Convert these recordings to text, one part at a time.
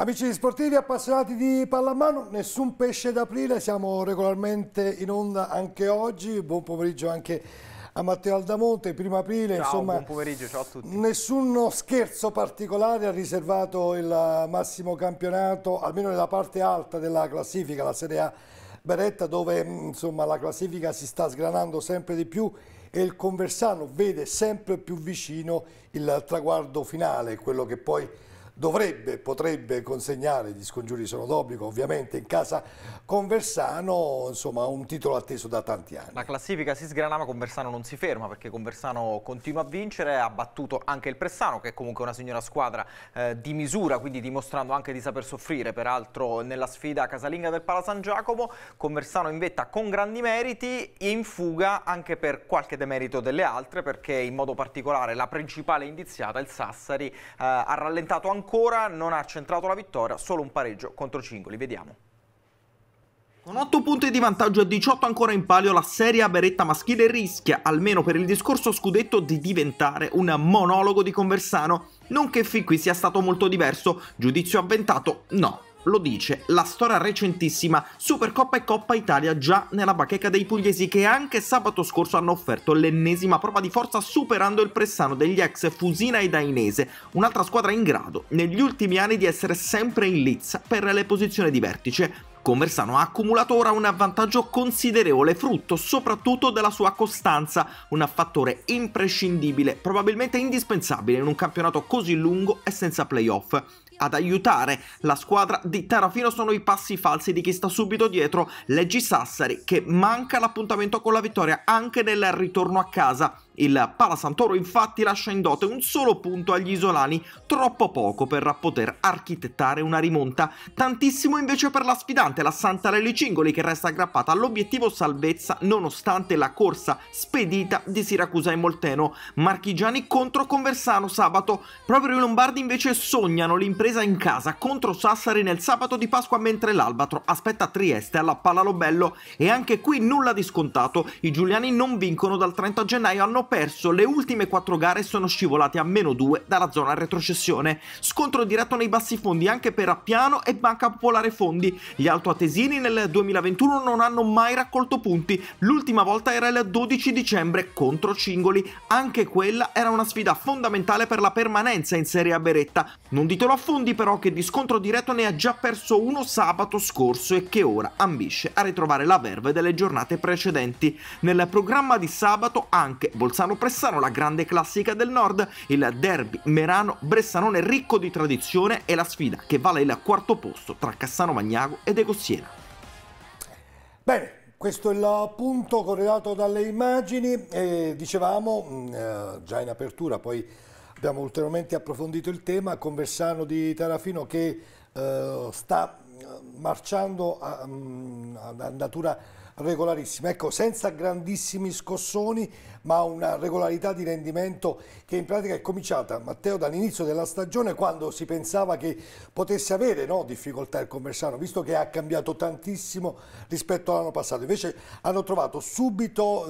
Amici sportivi appassionati di pallamano, nessun pesce d'aprile, siamo regolarmente in onda anche oggi, buon pomeriggio anche a Matteo Aldamonte, primo aprile, ciao, insomma, buon pomeriggio, ciao a tutti. nessuno scherzo particolare ha riservato il massimo campionato, almeno nella parte alta della classifica, la Serie A Beretta, dove mm, insomma, la classifica si sta sgranando sempre di più e il Conversano vede sempre più vicino il traguardo finale, quello che poi dovrebbe, potrebbe consegnare, gli scongiuri sono d'obbligo ovviamente, in casa con Versano, insomma un titolo atteso da tanti anni. La classifica si sgranava, Conversano non si ferma perché Conversano continua a vincere, ha battuto anche il Pressano che è comunque una signora squadra eh, di misura, quindi dimostrando anche di saper soffrire, peraltro nella sfida casalinga del Pala San Giacomo, Conversano in vetta con grandi meriti e in fuga anche per qualche demerito delle altre perché in modo particolare la principale indiziata, il Sassari, eh, ha rallentato ancora ancora non ha centrato la vittoria, solo un pareggio contro Cingoli, vediamo. Con 8 punti di vantaggio e 18 ancora in palio, la serie a beretta maschile rischia, almeno per il discorso scudetto, di diventare un monologo di Conversano. Non che fin qui sia stato molto diverso, giudizio avventato no. Lo dice la storia recentissima Supercoppa e Coppa Italia già nella bacheca dei pugliesi che anche sabato scorso hanno offerto l'ennesima prova di forza superando il Pressano degli ex Fusina e Dainese, un'altra squadra in grado negli ultimi anni di essere sempre in lizza per le posizioni di vertice, Conversano ha accumulato ora un vantaggio considerevole, frutto soprattutto della sua costanza, un fattore imprescindibile, probabilmente indispensabile in un campionato così lungo e senza playoff ad aiutare la squadra di Terrafino sono i passi falsi di chi sta subito dietro Leggi Sassari che manca l'appuntamento con la vittoria anche nel ritorno a casa il Palasantoro infatti lascia in dote un solo punto agli isolani, troppo poco per poter architettare una rimonta, tantissimo invece per la sfidante, la Santa Lele Cingoli che resta aggrappata all'obiettivo salvezza nonostante la corsa spedita di Siracusa e Molteno, Marchigiani contro Conversano sabato, proprio i Lombardi invece sognano l'impresa in casa contro Sassari nel sabato di Pasqua mentre l'Albatro aspetta Trieste alla Palalobello e anche qui nulla di scontato, i Giuliani non vincono dal 30 gennaio, hanno perso le ultime 4 gare sono scivolati a meno 2 dalla zona retrocessione. Scontro diretto nei bassi fondi anche per Appiano e Banca Popolare Fondi. Gli altoatesini nel 2021 non hanno mai raccolto punti, l'ultima volta era il 12 dicembre contro Cingoli. Anche quella era una sfida fondamentale per la permanenza in Serie A Beretta. Non ditelo a Fondi però che di scontro diretto ne ha già perso uno sabato scorso e che ora ambisce a ritrovare la verve delle giornate precedenti. Nel programma di sabato anche Bolzano Bressano Pressano, la grande classica del nord, il derby Merano Bressanone ricco di tradizione e la sfida che vale il quarto posto tra Cassano Magnago ed Ecossiena. Bene, questo è il punto correlato dalle immagini e dicevamo mm, eh, già in apertura, poi abbiamo ulteriormente approfondito il tema con Versano di Tarafino che eh, sta eh, marciando a, mm, a andatura regolarissima, ecco senza grandissimi scossoni ma una regolarità di rendimento che in pratica è cominciata, Matteo, dall'inizio della stagione quando si pensava che potesse avere no, difficoltà il Conversano, visto che ha cambiato tantissimo rispetto all'anno passato. Invece hanno trovato subito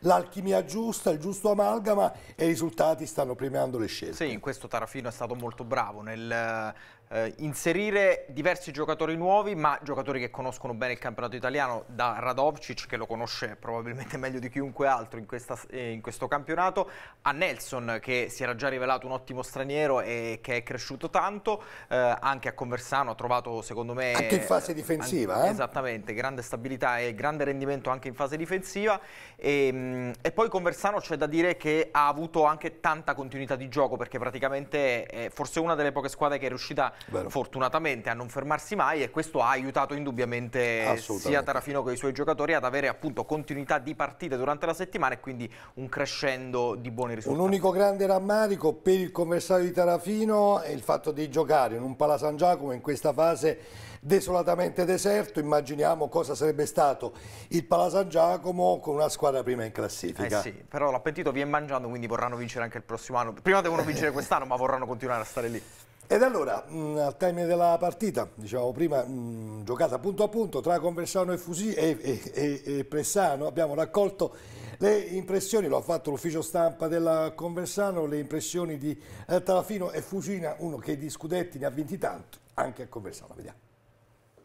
l'alchimia giusta, il giusto amalgama e i risultati stanno premiando le scelte. Sì, in questo Tarafino è stato molto bravo nel eh, inserire diversi giocatori nuovi, ma giocatori che conoscono bene il campionato italiano, da Radovcic, che lo conosce probabilmente meglio di chiunque altro in questo questa, eh, in questo campionato, a Nelson che si era già rivelato un ottimo straniero e che è cresciuto tanto, eh, anche a Conversano ha trovato secondo me... Anche in fase difensiva. Anche, eh? Esattamente, grande stabilità e grande rendimento anche in fase difensiva e, ehm, e poi Conversano c'è da dire che ha avuto anche tanta continuità di gioco perché praticamente è forse una delle poche squadre che è riuscita Bello. fortunatamente a non fermarsi mai e questo ha aiutato indubbiamente sia Tarafino che i suoi giocatori ad avere appunto continuità di partite durante la settimana e quindi un crescendo di buoni risultati. Un unico grande rammarico per il commissario di Tarafino è il fatto di giocare in un Pala San Giacomo in questa fase desolatamente deserto, immaginiamo cosa sarebbe stato il Pala San Giacomo con una squadra prima in classifica. Eh sì, però l'appetito viene mangiando, quindi vorranno vincere anche il prossimo anno. Prima devono vincere quest'anno, ma vorranno continuare a stare lì. Ed allora, mh, mm, al termine della partita, diciamo prima, mh, mm, giocata punto a punto tra Conversano e, Fusi, e, e, e, Pressano, abbiamo raccolto le impressioni, lo ha fatto l'ufficio stampa della Conversano, le impressioni di eh, Talafino e Fusina, uno che di scudetti ne ha vinti tanto, anche a Conversano, vediamo.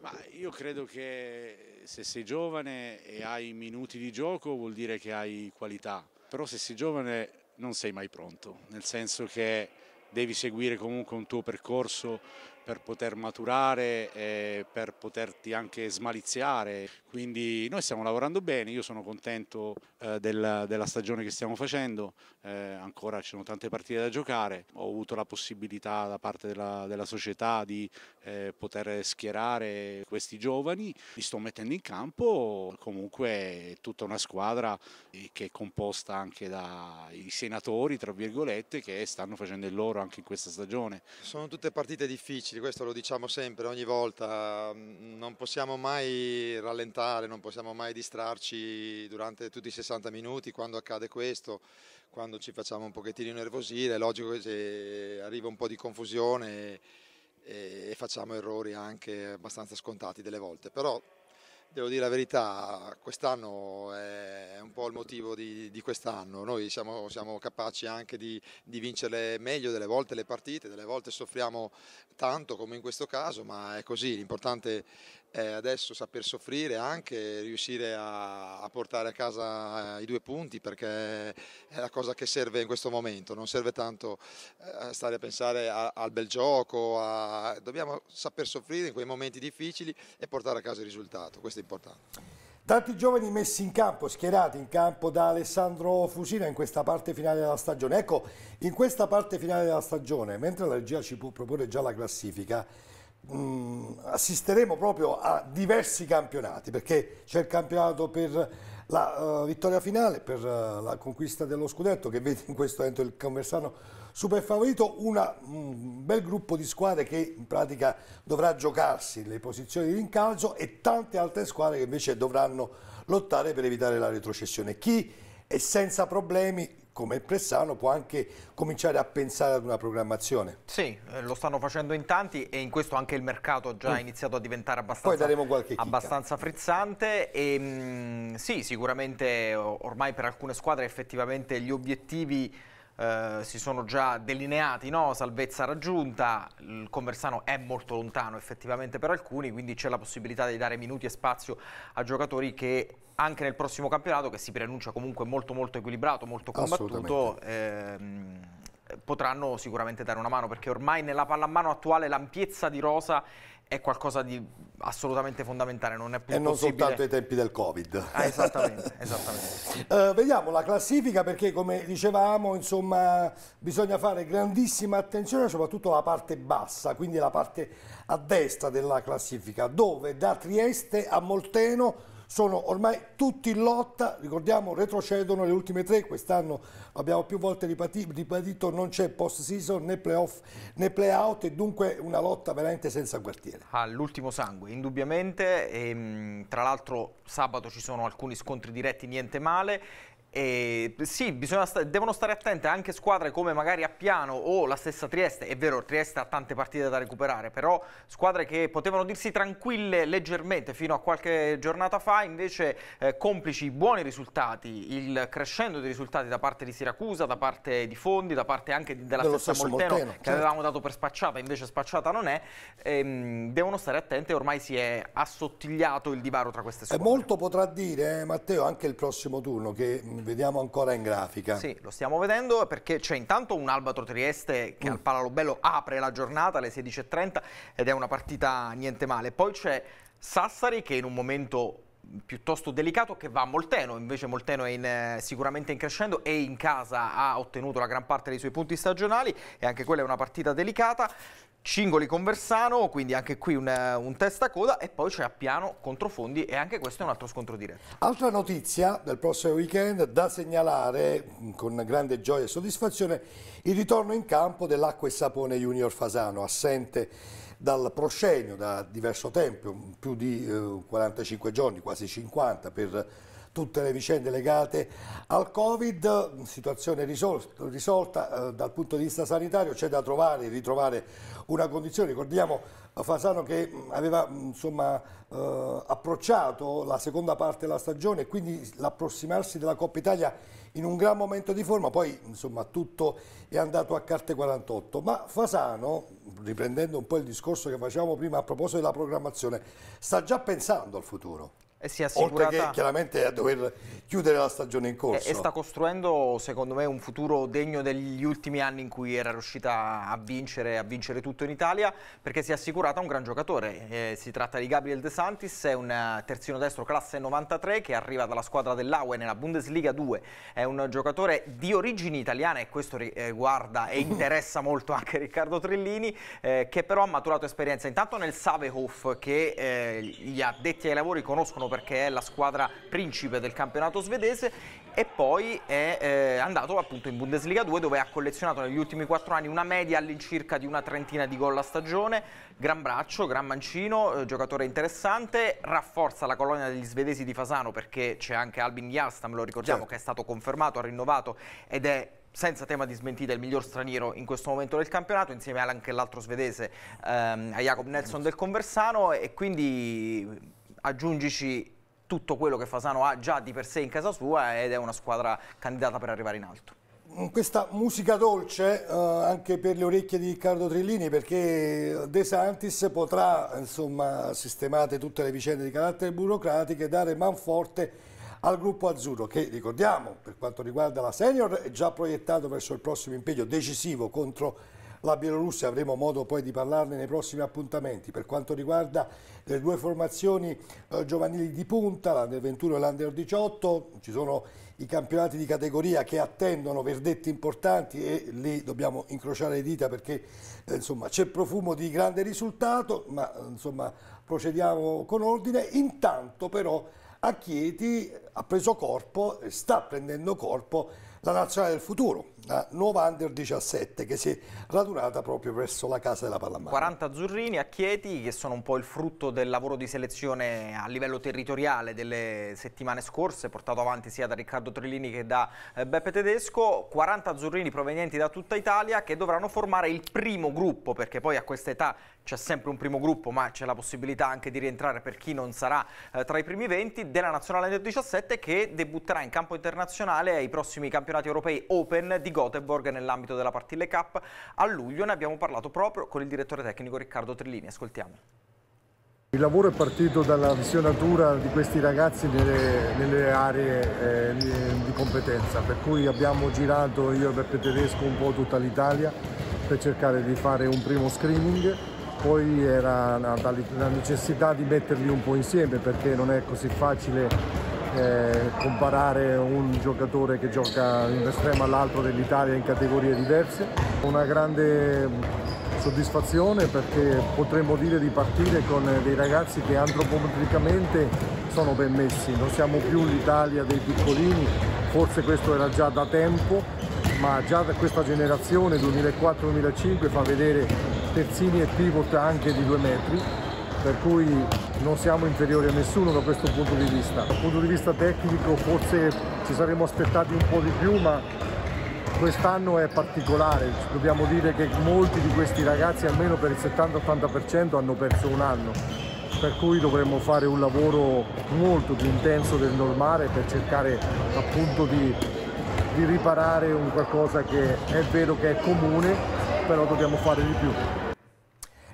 Ma io credo che se sei giovane e hai minuti di gioco vuol dire che hai qualità, però se sei giovane non sei mai pronto, nel senso che devi seguire comunque un tuo percorso per poter maturare, eh, per poterti anche smaliziare. Quindi noi stiamo lavorando bene, io sono contento eh, della, della, stagione che stiamo facendo, eh, ancora ci sono tante partite da giocare, ho avuto la possibilità da parte della, della società di eh, poter schierare questi giovani, li sto mettendo in campo, comunque tutta una squadra eh, che è composta anche dai senatori, tra virgolette, che stanno facendo il loro anche in questa stagione. Sono tutte partite difficili, questo lo diciamo sempre, ogni volta. Mm, non possiamo mai rallentare, non possiamo mai distrarci durante tutti i 60 minuti quando accade questo, quando ci facciamo un pochettino nervosire. È logico che arriva un po' di confusione e, eh, e facciamo errori anche abbastanza scontati delle volte. Però Devo dire la verità, quest'anno è un po' il motivo di, di quest'anno, noi siamo, siamo, capaci anche di, di, vincere meglio delle volte le partite, delle volte soffriamo tanto come in questo caso, ma è così, l'importante eh, adesso saper soffrire anche riuscire a, a portare a casa eh, i due punti perché è la cosa che serve in questo momento non serve tanto eh, stare a pensare a, al bel gioco a, dobbiamo saper soffrire in quei momenti difficili e portare a casa il risultato questo è importante Tanti giovani messi in campo, schierati in campo da Alessandro Fusina in questa parte finale della stagione. Ecco, in questa parte finale della stagione, mentre la regia ci può proporre già la classifica, mh, mm, assisteremo proprio a diversi campionati, perché c'è il campionato per la uh, vittoria finale, per uh, la conquista dello scudetto, che vede in questo momento il Conversano super favorito, un mm, bel gruppo di squadre che in pratica dovrà giocarsi le posizioni di rincalzo e tante altre squadre che invece dovranno lottare per evitare la retrocessione. Chi è senza problemi come il Pressano può anche cominciare a pensare ad una programmazione. Sì, eh, lo stanno facendo in tanti e in questo anche il mercato ha già mm. iniziato a diventare abbastanza, abbastanza frizzante. E, mh, mm, sì, sicuramente ormai per alcune squadre effettivamente gli obiettivi eh, si sono già delineati, no? salvezza raggiunta, il Conversano è molto lontano effettivamente per alcuni, quindi c'è la possibilità di dare minuti e spazio a giocatori che anche nel prossimo campionato, che si preannuncia comunque molto molto equilibrato, molto combattuto, ehm, potranno sicuramente dare una mano perché ormai nella pallamano attuale l'ampiezza di rosa è qualcosa di assolutamente fondamentale, non è più e non soltanto ai tempi del Covid. Ah, esattamente, esattamente. Uh, vediamo la classifica perché come dicevamo, insomma, bisogna fare grandissima attenzione soprattutto alla parte bassa, quindi la parte a destra della classifica, dove da Trieste a Molteno sono ormai tutti in lotta, ricordiamo retrocedono le ultime tre, quest'anno abbiamo più volte ribadito non c'è post season né playoff né playout e dunque una lotta veramente senza quartiere. All'ultimo ah, sangue, indubbiamente, e, ehm, tra l'altro sabato ci sono alcuni scontri diretti, niente male, e sì, sta devono stare attente anche squadre come magari a Piano o la stessa Trieste. È vero, Trieste ha tante partite da recuperare, però squadre che potevano dirsi tranquille leggermente fino a qualche giornata fa, invece eh, complici buoni risultati, il crescendo dei risultati da parte di Siracusa, da parte di Fondi, da parte anche della Dello stessa Molteno, Molteno, che certo. avevamo dato per spacciata, invece spacciata non è, ehm, devono stare attente, ormai si è assottigliato il divaro tra queste squadre. E molto potrà dire, eh, Matteo, anche il prossimo turno che vediamo ancora in grafica. Sì, lo stiamo vedendo perché c'è intanto un Albatro Trieste che mm. al Palalobello apre la giornata alle 16.30 ed è una partita niente male. Poi c'è Sassari che in un momento piuttosto delicato che va a Molteno, invece Molteno è in, eh, sicuramente in crescendo e in casa ha ottenuto la gran parte dei suoi punti stagionali e anche quella è una partita delicata. Cingoli con Versano, quindi anche qui un, eh, un testa coda e poi c'è Appiano contro Fondi e anche questo è un altro scontro diretto. Altra notizia del prossimo weekend da segnalare mm, con grande gioia e soddisfazione il ritorno in campo dell'Acqua e Sapone Junior Fasano, assente dal proscenio da diverso tempo, più di eh, 45 giorni, quasi 50 per tutte le vicende legate al Covid, situazione risolta, risolta eh, dal punto di vista sanitario, c'è da trovare, e ritrovare una condizione, ricordiamo eh, Fasano che mm, aveva mm, insomma, eh, approcciato la seconda parte della stagione e quindi l'approssimarsi della Coppa Italia in un gran momento di forma, poi insomma, tutto è andato a carte 48. Ma Fasano, riprendendo un po' il discorso che facevamo prima a proposito della programmazione, sta già pensando al futuro. E si è assicurata... Oltre che chiaramente a dover chiudere la stagione in corso. E, e, sta costruendo, secondo me, un futuro degno degli ultimi anni in cui era riuscita a vincere, a vincere tutto in Italia, perché si è assicurata un gran giocatore. Eh, si tratta di Gabriel De Santis, è un eh, terzino destro classe 93 che arriva dalla squadra dell'Aue nella Bundesliga 2. È un giocatore di origini italiane e questo riguarda eh, e interessa molto anche Riccardo Trillini, eh, che però ha maturato esperienza intanto nel Savehof che eh, gli addetti ai lavori conoscono perché è la squadra principe del campionato svedese e poi è eh, andato appunto in Bundesliga 2 dove ha collezionato negli ultimi quattro anni una media all'incirca di una trentina di gol a stagione, gran braccio, gran mancino, eh, giocatore interessante, rafforza la colonia degli svedesi di Fasano perché c'è anche Albin Jastam, lo ricordiamo, certo. che è stato confermato, ha rinnovato ed è senza tema di smentita il miglior straniero in questo momento del campionato insieme anche all'altro svedese ehm, a Jacob Nelson del Conversano e quindi aggiungici tutto quello che Fasano ha già di per sé in casa sua ed è una squadra candidata per arrivare in alto questa musica dolce eh, anche per le orecchie di Riccardo Trillini perché De Santis potrà insomma, sistemate tutte le vicende di carattere burocratico e dare manforte al gruppo azzurro che ricordiamo per quanto riguarda la senior è già proiettato verso il prossimo impegno decisivo contro la Bielorussia, avremo modo poi di parlarne nei prossimi appuntamenti. Per quanto riguarda le due formazioni eh, giovanili di punta, l'Under 21 e l'Under 18, ci sono i campionati di categoria che attendono verdetti importanti e lì dobbiamo incrociare le dita perché eh, c'è profumo di grande risultato, ma eh, insomma, procediamo con ordine. Intanto però a Chieti ha preso corpo, sta prendendo corpo la nazionale del futuro la nuova Under 17 che si è radunata proprio presso la casa della pallamano. 40 azzurrini a Chieti che sono un po' il frutto del lavoro di selezione a livello territoriale delle settimane scorse portato avanti sia da Riccardo Trillini che da eh, Beppe Tedesco, 40 azzurrini provenienti da tutta Italia che dovranno formare il primo gruppo perché poi a questa età c'è sempre un primo gruppo ma c'è la possibilità anche di rientrare per chi non sarà eh, tra i primi 20 della Nazionale Under 17 che debutterà in campo internazionale ai prossimi campionati europei Open di Göteborg nell'ambito della Partille Cup. A luglio ne abbiamo parlato proprio con il direttore tecnico Riccardo Trillini. Ascoltiamo. Il lavoro è partito dalla visionatura di questi ragazzi nelle, nelle aree eh, di competenza, per cui abbiamo girato io e Beppe Tedesco un po' tutta l'Italia per cercare di fare un primo screening, poi era la necessità di metterli un po' insieme perché non è così facile eh, comparare un giocatore che gioca in estrema all'altro dell'Italia in categorie diverse. Una grande soddisfazione perché potremmo dire di partire con dei ragazzi che antropometricamente sono ben messi, non siamo più l'Italia dei piccolini, forse questo era già da tempo, ma già da questa generazione 2004-2005 fa vedere terzini e pivot anche di due metri per cui non siamo inferiori a nessuno da questo punto di vista. Dal punto di vista tecnico forse ci saremmo aspettati un po' di più, ma quest'anno è particolare, dobbiamo dire che molti di questi ragazzi, almeno per il 70-80%, hanno perso un anno per cui dovremmo fare un lavoro molto più intenso del normale per cercare appunto di, di riparare un qualcosa che è vero che è comune, però dobbiamo fare di più.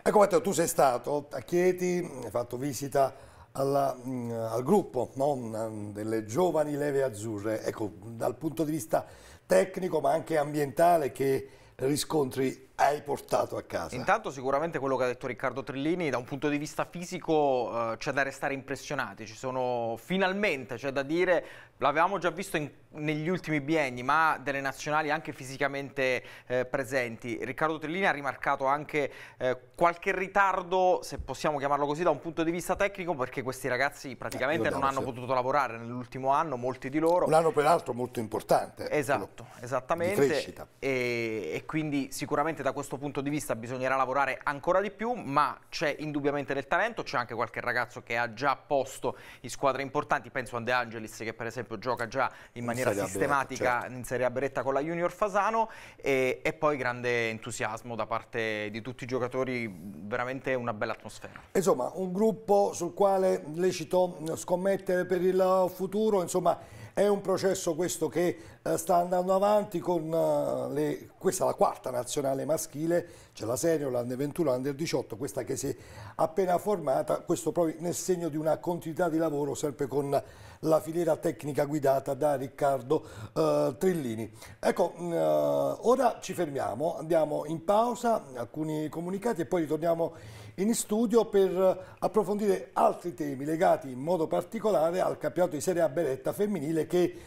Ecco Matteo, tu sei stato a Chieti, hai fatto visita alla, mm, al gruppo no? delle giovani leve azzurre, ecco dal punto di vista tecnico ma anche ambientale che riscontri hai portato a casa? Intanto sicuramente quello che ha detto Riccardo Trillini, da un punto di vista fisico eh, c'è da restare impressionati, ci sono finalmente, c'è da dire, L'avevamo già visto in, negli ultimi bienni, ma delle nazionali anche fisicamente eh, presenti. Riccardo Trellini ha rimarcato anche eh, qualche ritardo, se possiamo chiamarlo così, da un punto di vista tecnico, perché questi ragazzi praticamente eh, non hanno potuto lavorare nell'ultimo anno, molti di loro. Un anno peraltro molto importante. Eh, esatto, esattamente. Di crescita. E, e quindi sicuramente da questo punto di vista bisognerà lavorare ancora di più, ma c'è indubbiamente del talento, c'è anche qualche ragazzo che ha già posto in squadre importanti, penso a De Angelis che per esempio esempio gioca già in maniera in sistematica Beretta, certo. in Serie A Beretta con la Junior Fasano e, e, poi grande entusiasmo da parte di tutti i giocatori, veramente una bella atmosfera. Insomma, un gruppo sul quale lecito scommettere per il futuro, insomma è un processo questo che eh, sta andando avanti con eh, le, questa la quarta nazionale maschile, c'è la senior, l'Under 21, l'Under 18, questa che si è appena formata, questo proprio nel segno di una continuità di lavoro sempre con la filiera tecnica guidata da Riccardo eh, Trillini. Ecco, mm, eh, ora ci fermiamo, andiamo in pausa, alcuni comunicati e poi ritorniamo in studio per approfondire altri temi legati in modo particolare al campionato di Serie A Beretta femminile che eh,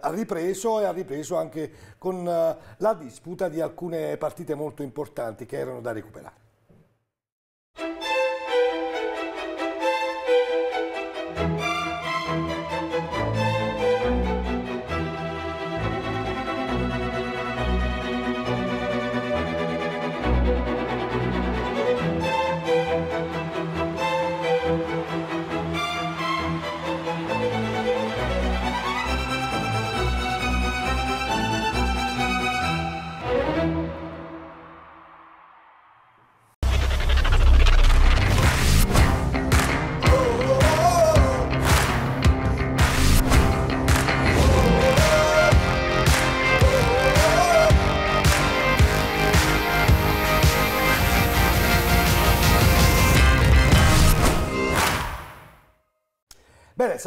ha ripreso e ha ripreso anche con eh, la disputa di alcune partite molto importanti che erano da recuperare.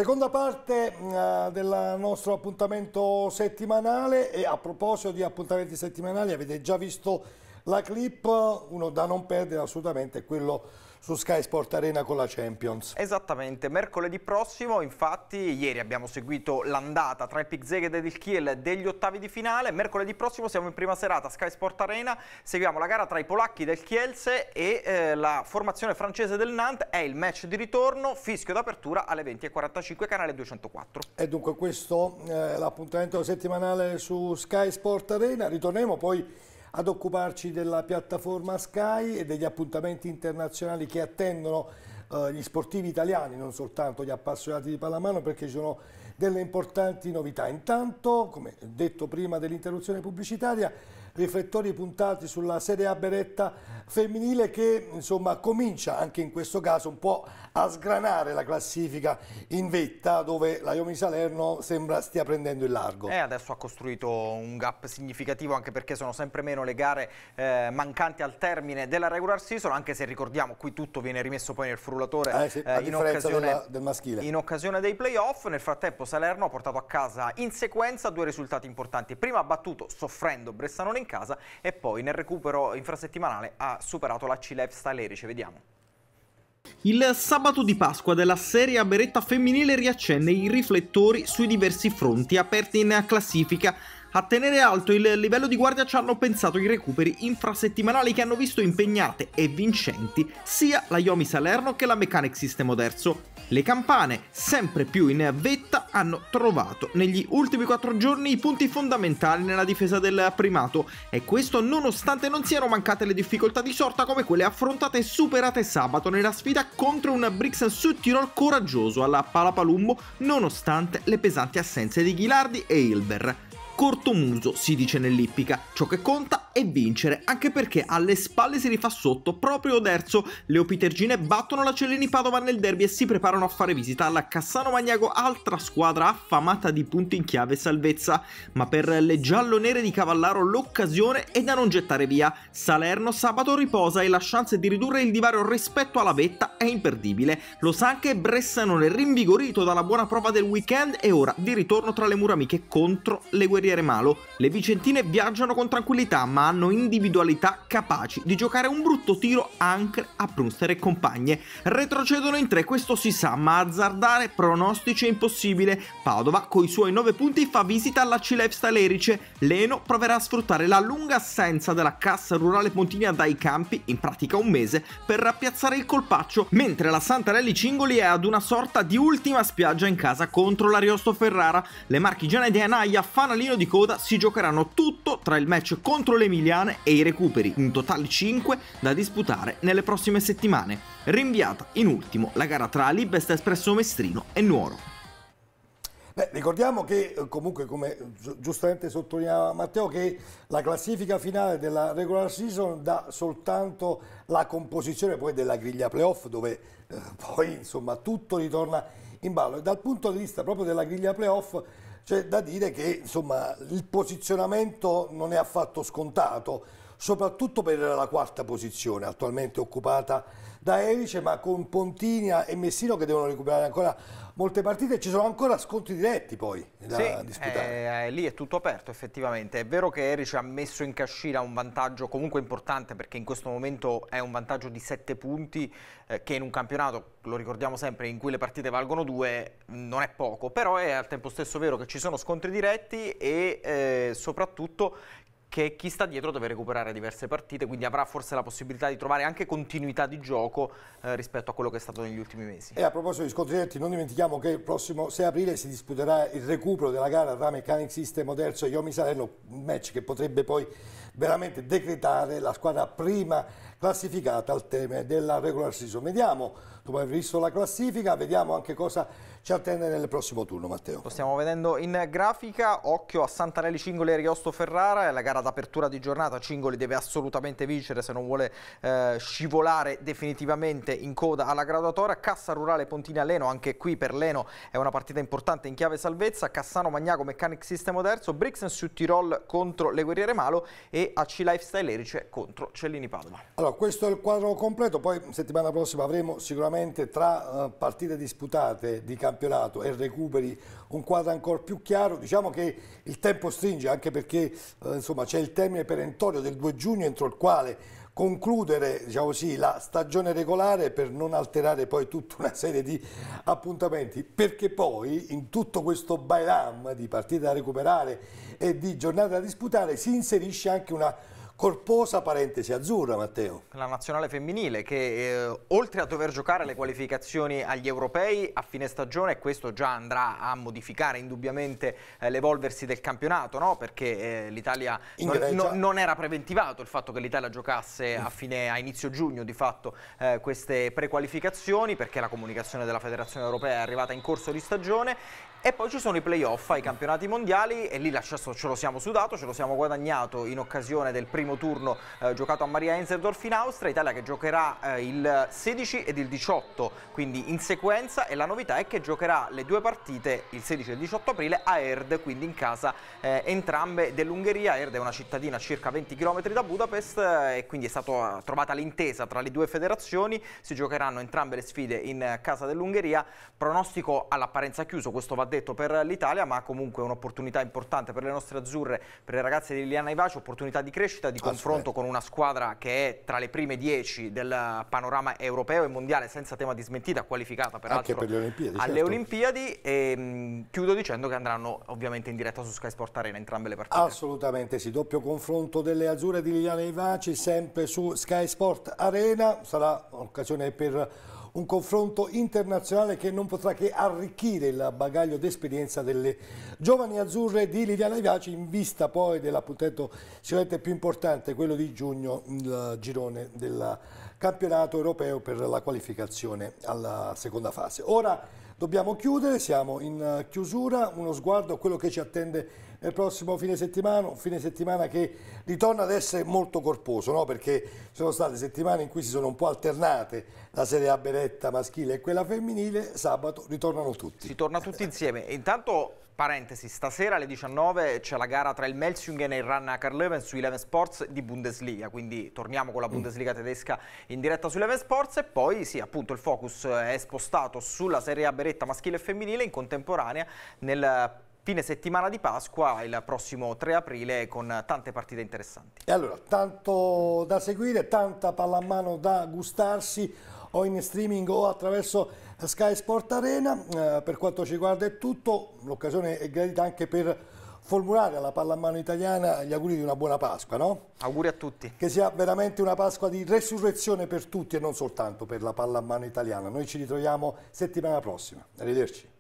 seconda parte uh, del nostro appuntamento settimanale e a proposito di appuntamenti settimanali avete già visto la clip, uno da non perdere assolutamente è quello su Sky Sport Arena con la Champions. Esattamente, mercoledì prossimo infatti ieri abbiamo seguito l'andata tra il Pixeged ed il Kiel degli ottavi di finale, mercoledì prossimo siamo in prima serata Sky Sport Arena, seguiamo la gara tra i polacchi del Kielce e eh, la formazione francese del Nantes, è il match di ritorno, fischio d'apertura alle 20.45 canale 204. E dunque questo è eh, l'appuntamento settimanale su Sky Sport Arena, ritorniamo poi ad occuparci della piattaforma Sky e degli appuntamenti internazionali che attendono eh, gli sportivi italiani, non soltanto gli appassionati di pallamano, perché ci sono delle importanti novità. Intanto, come detto prima dell'interruzione pubblicitaria, riflettori puntati sulla Serie A Beretta femminile che insomma comincia anche in questo caso un po' a sgranare la classifica in vetta dove la Iomi Salerno sembra stia prendendo il largo. E adesso ha costruito un gap significativo anche perché sono sempre meno le gare eh, mancanti al termine della regular season anche se ricordiamo qui tutto viene rimesso poi nel frullatore eh sì, eh, in, occasione, della, del maschile. in occasione dei playoff. Nel frattempo Salerno ha portato a casa in sequenza due risultati importanti. Prima ha battuto soffrendo Bressanone in casa e poi nel recupero infrasettimanale ha superato la C-Lev Staleri, ci vediamo. Il sabato di Pasqua della Serie A Beretta femminile riaccende i riflettori sui diversi fronti aperti in classifica a tenere alto il livello di guardia ci hanno pensato i recuperi infrasettimanali che hanno visto impegnate e vincenti sia la Yomi Salerno che la Mechanic System Oderzo. Le campane, sempre più in vetta, hanno trovato negli ultimi 4 giorni i punti fondamentali nella difesa del primato e questo nonostante non siano mancate le difficoltà di sorta come quelle affrontate e superate sabato nella sfida contro un Brixen su Tirol coraggioso alla Palapalumbo nonostante le pesanti assenze di Ghilardi e Hilber corto muso, si dice nell'ippica. Ciò che conta e vincere, anche perché alle spalle si rifà sotto proprio Derzo. Le opitergine battono la Cellini Padova nel derby e si preparano a fare visita alla Cassano Magnago, altra squadra affamata di punti in chiave e salvezza. Ma per le giallo-nere di Cavallaro l'occasione è da non gettare via. Salerno sabato riposa e la chance di ridurre il divario rispetto alla vetta è imperdibile. Lo sa anche Bressanone rinvigorito dalla buona prova del weekend e ora di ritorno tra le mura amiche contro le guerriere Malo. Le Vicentine viaggiano con tranquillità ma hanno individualità capaci di giocare un brutto tiro anche a Prunster e compagne. Retrocedono in tre, questo si sa, ma azzardare pronostici è impossibile. Padova coi suoi 9 punti fa visita alla Cilev Salerice. Leno proverà a sfruttare la lunga assenza della cassa rurale Pontina dai campi, in pratica un mese, per rappiazzare il colpaccio, mentre la Santarelli Cingoli è ad una sorta di ultima spiaggia in casa contro l'Ariosto Ferrara. Le marchigiane di Anaia, fanalino di coda, si giocheranno tutto tra il match contro le Milan e i recuperi, in totale 5, da disputare nelle prossime settimane. Rinviata in ultimo la gara tra Libest Espresso Mestrino e Nuoro. Beh, ricordiamo che eh, comunque, come giustamente sottolineava Matteo, che la classifica finale della regular season dà soltanto la composizione poi della griglia playoff dove eh, poi insomma tutto ritorna in ballo e dal punto di vista proprio della griglia playoff c'è da dire che insomma, il posizionamento non è affatto scontato soprattutto per la quarta posizione attualmente occupata da Erice ma con Pontinia e Messino che devono recuperare ancora molte partite ci sono ancora scontri diretti poi da sì, disputare. Eh, eh, lì è tutto aperto effettivamente, è vero che Erice ha messo in cascina un vantaggio comunque importante perché in questo momento è un vantaggio di 7 punti eh, che in un campionato, lo ricordiamo sempre, in cui le partite valgono 2 non è poco, però è al tempo stesso vero che ci sono scontri diretti e eh, soprattutto che chi sta dietro deve recuperare diverse partite, quindi avrà forse la possibilità di trovare anche continuità di gioco eh, rispetto a quello che è stato negli ultimi mesi. E a proposito di scontri diretti, non dimentichiamo che il prossimo 6 aprile si disputerà il recupero della gara tra Mechanic System Oderzo e Yomi Salerno, un match che potrebbe poi veramente decretare la squadra prima classificata al termine della regular season. Vediamo, dopo aver visto la classifica, vediamo anche cosa ci attende nel prossimo turno, Matteo. Lo stiamo vedendo in grafica, occhio a Santarelli Cingoli e Riosto Ferrara, è la gara d'apertura di giornata, Cingoli deve assolutamente vincere se non vuole eh, scivolare definitivamente in coda alla graduatoria, Cassa Rurale Pontini a Leno, anche qui per Leno è una partita importante in chiave salvezza, Cassano Magnaco Mechanic System Terzo, Brixen su Tirol contro le Guerriere Malo e e AC Lifestyle Erice contro Cellini Padova. Allora, questo è il quadro completo, poi settimana prossima avremo sicuramente tra eh, partite disputate di campionato e recuperi un quadro ancora più chiaro. Diciamo che il tempo stringe anche perché uh, c'è il termine perentorio del 2 giugno entro il quale concludere diciamo così, la stagione regolare per non alterare poi tutta una serie di appuntamenti, perché poi in tutto questo bailam di partite da recuperare e di giornate da disputare si inserisce anche una corposa parentesi azzurra, Matteo. La nazionale femminile che eh, oltre a dover giocare le qualificazioni agli europei a fine stagione, e questo già andrà a modificare indubbiamente eh, l'evolversi del campionato, no? perché eh, l'Italia non, no, non, era preventivato il fatto che l'Italia giocasse a, fine, a, inizio giugno di fatto eh, queste prequalificazioni, perché la comunicazione della Federazione Europea è arrivata in corso di stagione e poi ci sono i playoff ai campionati mondiali e lì ce lo siamo sudato, ce lo siamo guadagnato in occasione del primo primo turno eh, giocato a Maria Enzerdorf in Austria, Italia che giocherà eh, il 16 ed il 18, quindi in sequenza e la novità è che giocherà le due partite il 16 e il 18 aprile a Erd, quindi in casa eh, entrambe dell'Ungheria. Erd è una cittadina a circa 20 km da Budapest eh, e quindi è stata eh, trovata l'intesa tra le due federazioni, si giocheranno entrambe le sfide in eh, casa dell'Ungheria, pronostico all'apparenza chiuso, questo va detto per l'Italia, ma comunque un'opportunità importante per le nostre azzurre, per le ragazze di Liliana Ivaci, opportunità di crescita, di di confronto con una squadra che è tra le prime dieci del panorama europeo e mondiale senza tema di smentita, qualificata peraltro per Olimpiadi, alle certo. Olimpiadi. E, ehm, mh, chiudo dicendo che andranno ovviamente in diretta su Sky Sport Arena entrambe le partite. Assolutamente sì, doppio confronto delle azzurre di Liliana Ivaci sempre su Sky Sport Arena, sarà un'occasione per un confronto internazionale che non potrà che arricchire il bagaglio d'esperienza delle giovani azzurre di Liliana Viaci in vista poi dell'appuntamento sicuramente più importante, quello di giugno, il girone del campionato europeo per la qualificazione alla seconda fase. Ora dobbiamo chiudere, siamo in chiusura, uno sguardo a quello che ci attende nel prossimo fine settimana, un fine settimana che ritorna ad essere molto corposo, no? perché sono state settimane in cui si sono un po' alternate la Serie A beretta maschile e quella femminile, sabato ritornano tutti. Si torna tutti insieme. Intanto parentesi, stasera alle 19 c'è la gara tra il Melsungen e il Ranna Karleven su Eleven Sports di Bundesliga, quindi torniamo con la Bundesliga tedesca in diretta su Eleven Sports e poi sì, appunto il focus è spostato sulla Serie A Beretta maschile e femminile in contemporanea nel fine settimana di Pasqua, il prossimo 3 aprile con tante partite interessanti. E allora, tanto da seguire, tanta pallamano da gustarsi o in streaming o attraverso Sky Sport Arena. Eh, per quanto ci riguarda è tutto, l'occasione è gradita anche per formulare alla pallamano italiana gli auguri di una buona Pasqua, no? Auguri a tutti. Che sia veramente una Pasqua di resurrezione per tutti e non soltanto per la pallamano italiana. Noi ci ritroviamo settimana prossima. Arrivederci.